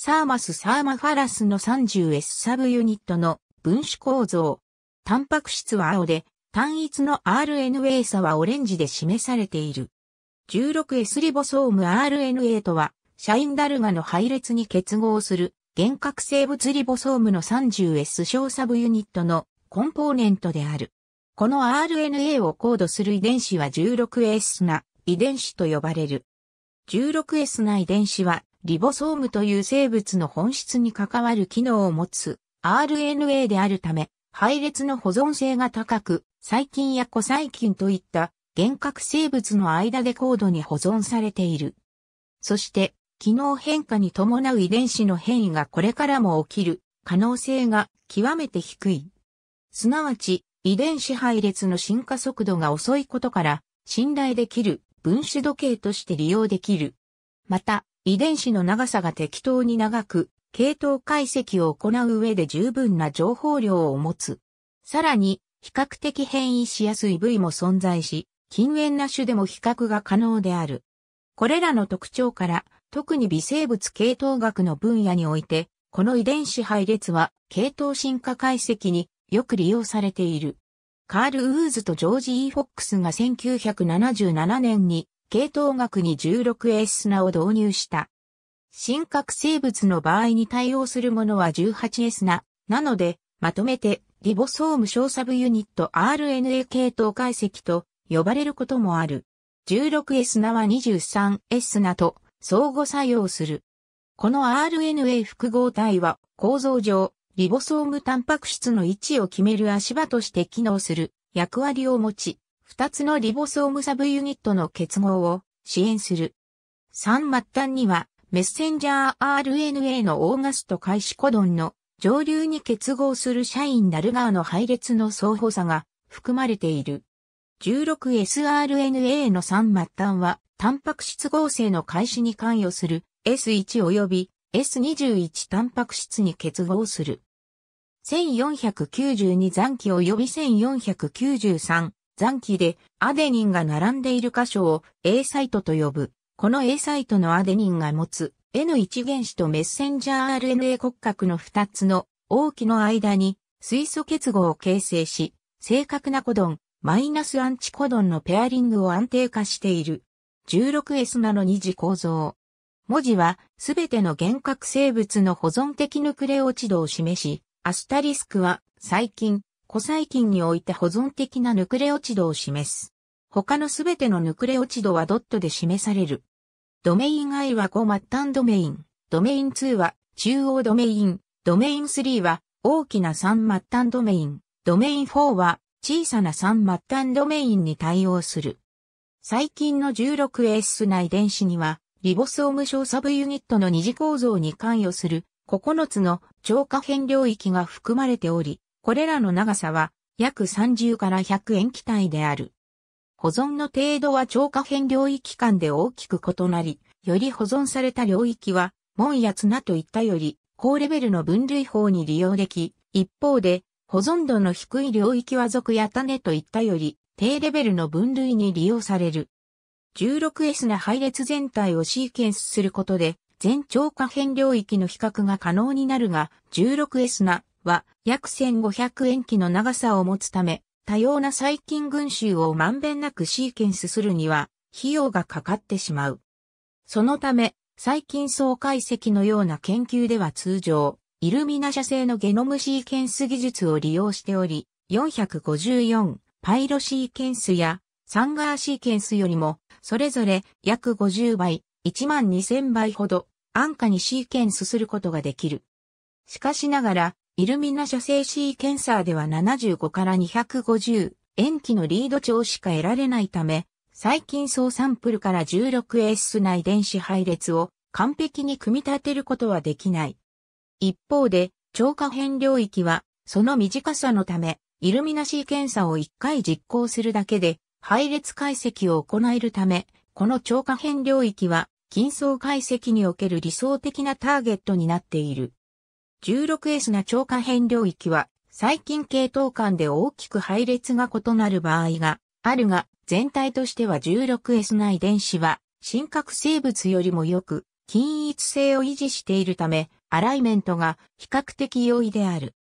サーマス・サーマファラスの 30S サブユニットの分子構造。タンパク質は青で、単一の RNA 差はオレンジで示されている。16S リボソーム RNA とは、シャインダルガの配列に結合する、原核生物リボソームの 30S 小サブユニットのコンポーネントである。この RNA をコードする遺伝子は 16S な遺伝子と呼ばれる。16S な遺伝子はリボソームという生物の本質に関わる機能を持つ RNA であるため、配列の保存性が高く、細菌や古細菌といった原核生物の間で高度に保存されている。そして、機能変化に伴う遺伝子の変異がこれからも起きる可能性が極めて低い。すなわち、遺伝子配列の進化速度が遅いことから、信頼できる分子時計として利用できる。また、遺伝子の長さが適当に長く、系統解析を行う上で十分な情報量を持つ。さらに、比較的変異しやすい部位も存在し、近縁な種でも比較が可能である。これらの特徴から、特に微生物系統学の分野において、この遺伝子配列は系統進化解析によく利用されている。カール・ウーズとジョージ・イー・フォックスが1977年に系統学に1 6 s スナを導入した。新核生物の場合に対応するものは1 8 s スナ。なので、まとめて、リボソーム小サブユニット RNA 系統解析と呼ばれることもある。1 6 s スナは2 3 s スナと相互作用する。この RNA 複合体は構造上、リボソームタンパク質の位置を決める足場として機能する役割を持ち、二つのリボソームサブユニットの結合を支援する。三末端には、メッセンジャー RNA のオーガスト開始コドンの上流に結合する社員ナルガーの配列の相補差が含まれている。16SRNA の3末端は、タンパク質合成の開始に関与する S1 及び S21 タンパク質に結合する。1492残機及び1493残機でアデニンが並んでいる箇所を A サイトと呼ぶ。この A サイトのアデニンが持つ N1 原子とメッセンジャー RNA 骨格の2つの大きの間に水素結合を形成し、正確なコドン、マイナスアンチコドンのペアリングを安定化している。16S なの2次構造。文字はすべての原核生物の保存的ヌクレオチドを示し、アスタリスクは最近、古細菌において保存的なヌクレオチドを示す。他のすべてのヌクレオチドはドットで示される。ドメイン I は5末端ドメイン、ドメイン2は中央ドメイン、ドメイン3は大きな3末端ドメイン、ドメイン4は小さな3末端ドメインに対応する。最近の 16S 内電子には、リボソーム小サブユニットの二次構造に関与する9つの超過変領域が含まれており、これらの長さは約30から100円基体である。保存の程度は超過変領域間で大きく異なり、より保存された領域は、門や綱といったより、高レベルの分類法に利用でき、一方で、保存度の低い領域は属や種といったより、低レベルの分類に利用される。16S な配列全体をシーケンスすることで、全超過変領域の比較が可能になるが、16S なは約1500塩基の長さを持つため、多様な細菌群衆をまんべんなくシーケンスするには、費用がかかってしまう。そのため、細菌層解析のような研究では通常、イルミナ社製のゲノムシーケンス技術を利用しており、454パイロシーケンスやサンガーシーケンスよりも、それぞれ約50倍、12000倍ほど安価にシーケンスすることができる。しかしながら、イルミナ社製シーケンサーでは75から250塩基のリード長しか得られないため、最近層サンプルから 16S 内電子配列を完璧に組み立てることはできない。一方で、超過変領域は、その短さのため、イルミナシー検査を1回実行するだけで、配列解析を行えるため、この超過変領域は、近層解析における理想的なターゲットになっている。16S な超過変領域は、細菌系統間で大きく配列が異なる場合があるが、全体としては 16S な遺伝子は、深核生物よりもよく、均一性を維持しているため、アライメントが比較的容易である。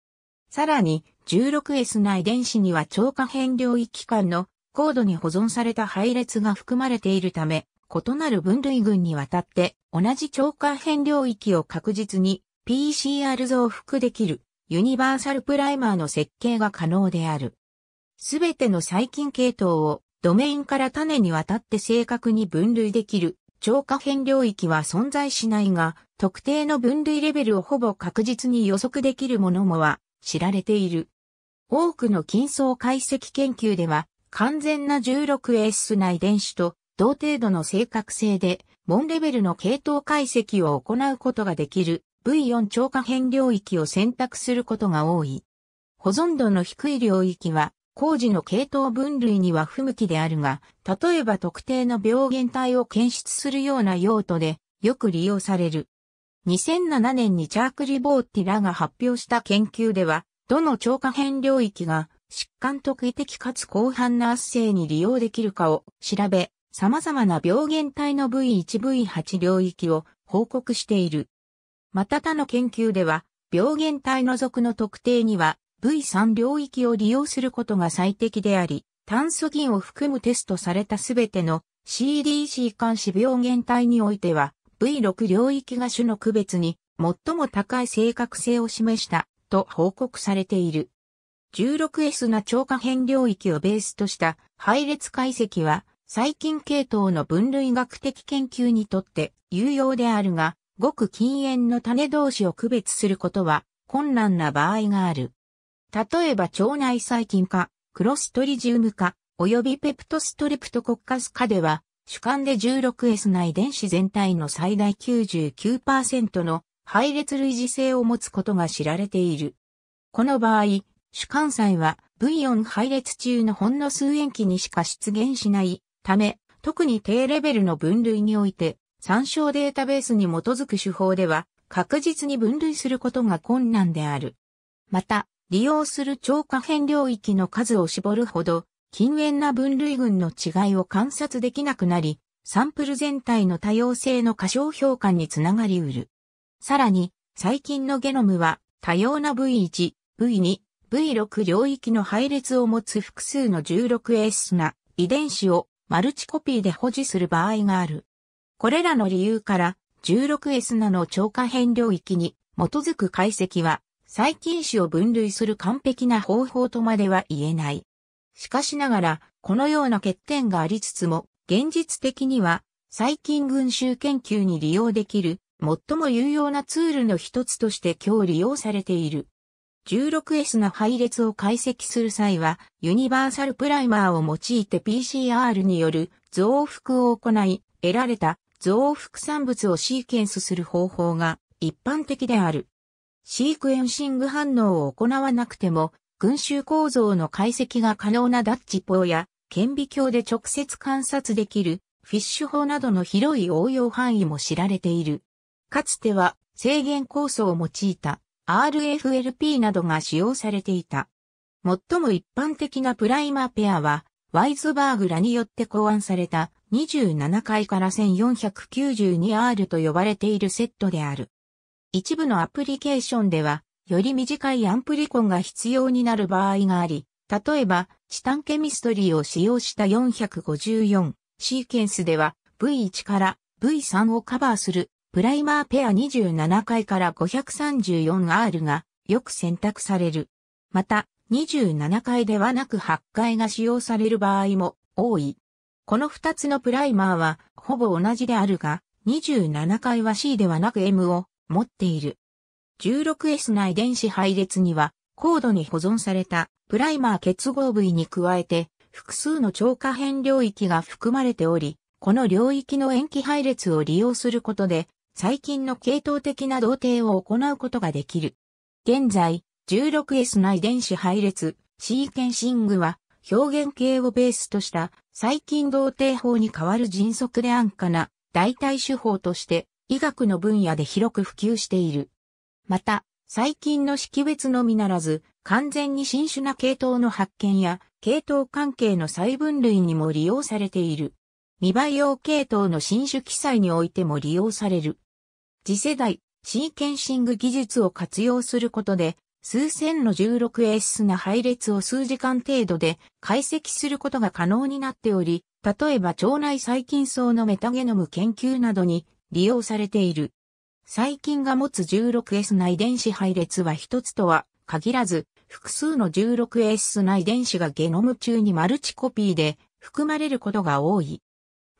さらに、16S な遺伝子には超過変領域間の高度に保存された配列が含まれているため、異なる分類群にわたって同じ超過変領域を確実に PCR 増幅できるユニバーサルプライマーの設計が可能である。すべての細菌系統をドメインから種にわたって正確に分類できる超可変領域は存在しないが、特定の分類レベルをほぼ確実に予測できるものもは知られている。多くの菌層解析研究では、完全な 16S 内電子と同程度の正確性で、門レベルの系統解析を行うことができる V4 超過変領域を選択することが多い。保存度の低い領域は、工事の系統分類には不向きであるが、例えば特定の病原体を検出するような用途で、よく利用される。2007年にチャークリボーティらが発表した研究では、どの超過変領域が疾患特異的かつ広範な圧生に利用できるかを調べ、様々な病原体の V1V8 領域を報告している。また他の研究では、病原体の属の特定には V3 領域を利用することが最適であり、炭素銀を含むテストされたすべての CDC 監視病原体においては V6 領域が種の区別に最も高い正確性を示したと報告されている。16S な超過変領域をベースとした配列解析は細菌系統の分類学的研究にとって有用であるが、ごく禁煙の種同士を区別することは困難な場合がある。例えば腸内細菌か、クロストリジウムか、及びペプトストレプトコッカスかでは、主観で 16S 内電子全体の最大99%の配列類似性を持つことが知られている。この場合、主観細は V4 配列中のほんの数塩基にしか出現しないため、特に低レベルの分類において参照データベースに基づく手法では確実に分類することが困難である。また、利用する超可変領域の数を絞るほど、近縁な分類群の違いを観察できなくなり、サンプル全体の多様性の過小評価につながりうる。さらに、最近のゲノムは、多様な V1、V2、V6 領域の配列を持つ複数の 16S な遺伝子をマルチコピーで保持する場合がある。これらの理由から 16S ナの超過変領域に基づく解析は細菌種を分類する完璧な方法とまでは言えない。しかしながら、このような欠点がありつつも、現実的には、細菌群集研究に利用できる、最も有用なツールの一つとして今日利用されている。16S の配列を解析する際は、ユニバーサルプライマーを用いて PCR による増幅を行い、得られた増幅産物をシーケンスする方法が一般的である。シークエンシング反応を行わなくても、群衆構造の解析が可能なダッチ法や、顕微鏡で直接観察できるフィッシュ法などの広い応用範囲も知られている。かつては制限構想を用いた RFLP などが使用されていた。最も一般的なプライマーペアは、ワイズバーグらによって考案された27階から 1492R と呼ばれているセットである。一部のアプリケーションでは、より短いアンプリコンが必要になる場合があり、例えば、チタンケミストリーを使用した454シーケンスでは、V1 から V3 をカバーするプライマーペア27階から 534R がよく選択される。また、27階ではなく8階が使用される場合も多い。この2つのプライマーはほぼ同じであるが、27回は C ではなく M を持っている。16S 内電子配列には、高度に保存されたプライマー結合部位に加えて、複数の超可変領域が含まれており、この領域の塩基配列を利用することで、最近の系統的な同定を行うことができる。現在、16S 内電子配列、シーケンシングは、表現形をベースとした細菌同定法に代わる迅速で安価な代替手法として医学の分野で広く普及している。また、細菌の識別のみならず、完全に新種な系統の発見や、系統関係の細分類にも利用されている。未培養系統の新種記載においても利用される。次世代、シーケンシング技術を活用することで、数千の 16S な配列を数時間程度で解析することが可能になっており、例えば腸内細菌層のメタゲノム研究などに利用されている。細菌が持つ 16S な遺伝子配列は一つとは限らず、複数の 16S な遺伝子がゲノム中にマルチコピーで含まれることが多い。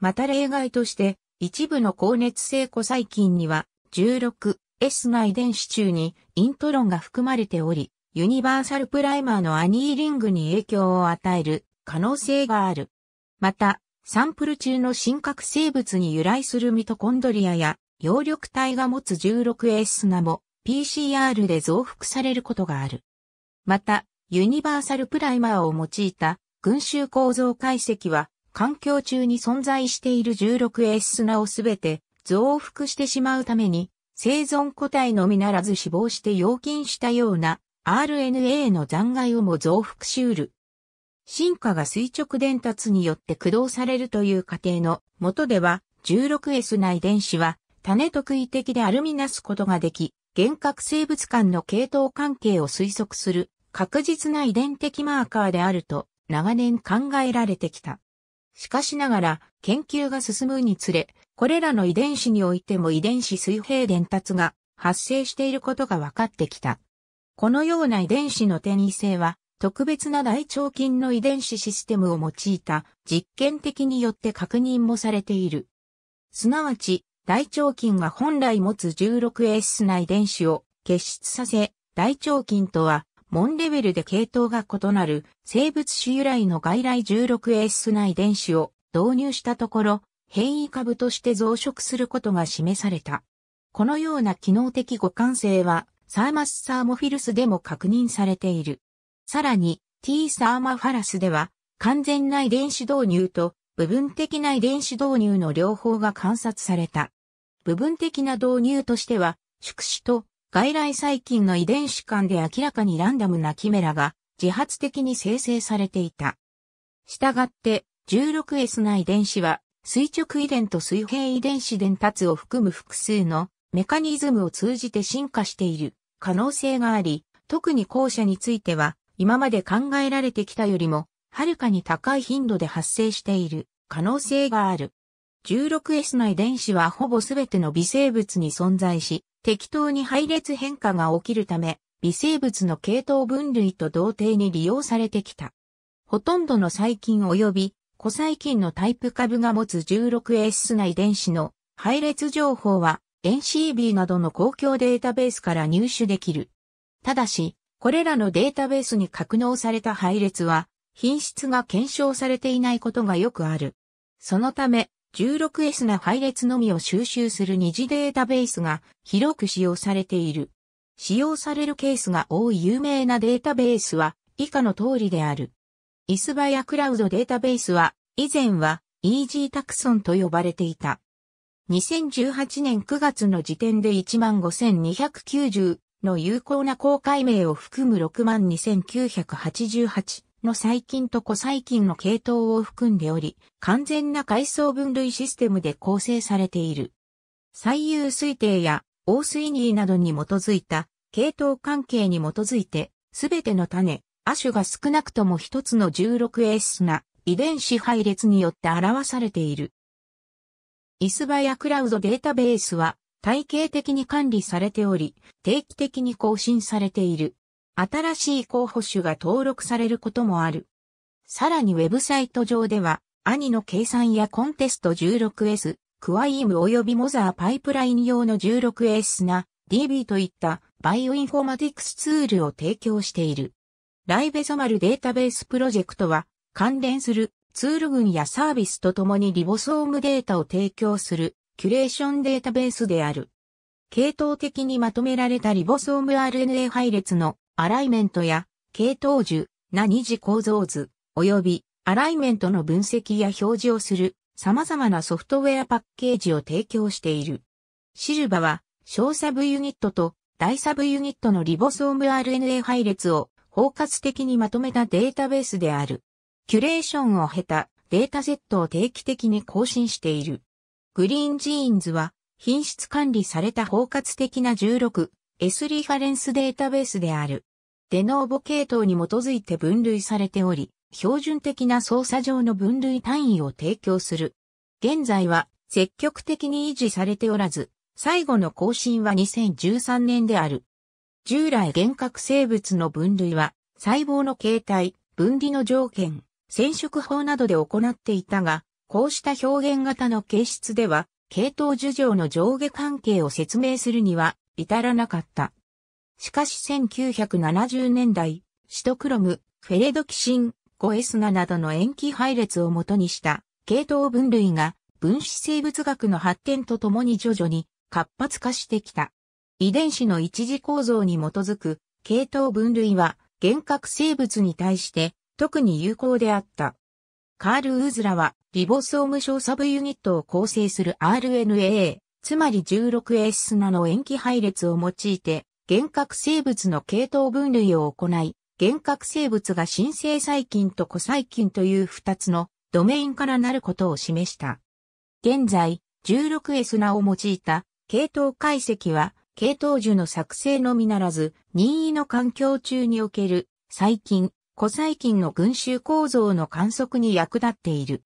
また例外として、一部の高熱性古細菌には、16、S が遺伝子中にイントロンが含まれており、ユニバーサルプライマーのアニーリングに影響を与える可能性がある。また、サンプル中の真核生物に由来するミトコンドリアや葉緑体が持つ 16S ナも PCR で増幅されることがある。また、ユニバーサルプライマーを用いた群衆構造解析は、環境中に存在している 16S ナをすべて増幅してしまうために、生存個体のみならず死亡して要菌したような RNA の残骸をも増幅しうる。進化が垂直伝達によって駆動されるという過程の元では 16S 内電子は種特異的でアルミナすことができ、幻覚生物間の系統関係を推測する確実な遺伝的マーカーであると長年考えられてきた。しかしながら研究が進むにつれ、これらの遺伝子においても遺伝子水平伝達が発生していることが分かってきた。このような遺伝子の転移性は、特別な大腸菌の遺伝子システムを用いた実験的によって確認もされている。すなわち、大腸菌が本来持つ 16S な遺伝子を結出させ、大腸菌とは、門レベルで系統が異なる生物種由来の外来 16S な遺伝子を導入したところ、変異株として増殖することが示された。このような機能的互換性は、サーマスサーモフィルスでも確認されている。さらに、T サーマファラスでは、完全な遺伝子導入と部分的な遺伝子導入の両方が観察された。部分的な導入としては、宿主と外来細菌の遺伝子間で明らかにランダムなキメラが自発的に生成されていた。したがって 16S な遺伝子は垂直遺伝と水平遺伝子伝達を含む複数のメカニズムを通じて進化している可能性があり、特に後者については今まで考えられてきたよりもはるかに高い頻度で発生している可能性がある。16S の遺伝子はほぼすべての微生物に存在し、適当に配列変化が起きるため、微生物の系統分類と同定に利用されてきた。ほとんどの細菌及び古細菌のタイプ株が持つ 16S な遺伝子の配列情報は NCB などの公共データベースから入手できる。ただし、これらのデータベースに格納された配列は品質が検証されていないことがよくある。そのため、16S な配列のみを収集する二次データベースが広く使用されている。使用されるケースが多い有名なデータベースは以下の通りである。イスバヤクラウドデータベースは、以前は、イージータクソンと呼ばれていた。2018年9月の時点で15,290の有効な公開名を含む62,988の細菌と古細菌の系統を含んでおり、完全な階層分類システムで構成されている。最優推定や、オースイニーなどに基づいた、系統関係に基づいて、すべての種、亜種が少なくとも一つの 16S な遺伝子配列によって表されている。イスバやクラウドデータベースは体系的に管理されており、定期的に更新されている。新しい候補種が登録されることもある。さらにウェブサイト上では、兄の計算やコンテスト 16S、クワイーム及びモザーパイプライン用の 16S な DB といったバイオインフォーマティクスツールを提供している。ライベソマルデータベースプロジェクトは、関連するツール群やサービスとともにリボソームデータを提供するキュレーションデータベースである。系統的にまとめられたリボソーム RNA 配列のアライメントや系統樹な二次構造図及びアライメントの分析や表示をする様々なソフトウェアパッケージを提供している。シルバは小サブユニットと大サブユニットのリボソーム RNA 配列を包括的にまとめたデータベースである。キュレーションを経たデータセットを定期的に更新している。グリーンジーンズは品質管理された包括的な 16S リファレンスデータベースである。デノーボ系統に基づいて分類されており、標準的な操作上の分類単位を提供する。現在は積極的に維持されておらず、最後の更新は2013年である。従来原核生物の分類は、細胞の形態、分離の条件、染色法などで行っていたが、こうした表現型の形質では、系統樹状の上下関係を説明するには至らなかった。しかし1970年代、シトクロム、フェレドキシン、エスナなどの塩基配列をもとにした系統分類が分子生物学の発展とともに徐々に活発化してきた。遺伝子の一次構造に基づく系統分類は原核生物に対して特に有効であった。カール・ウーズラはリボソーム小サブユニットを構成する RNA、つまり 16S ナの塩基配列を用いて原核生物の系統分類を行い、原核生物が新生細菌と古細菌という二つのドメインからなることを示した。現在、16S ナを用いた系統解析は系統樹の作成のみならず、任意の環境中における、細菌、古細菌の群衆構造の観測に役立っている。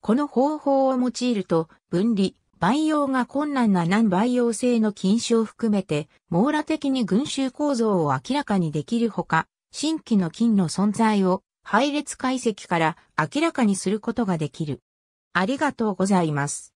この方法を用いると、分離、培養が困難な難培養性の菌種を含めて、網羅的に群衆構造を明らかにできるほか、新規の菌の存在を配列解析から明らかにすることができる。ありがとうございます。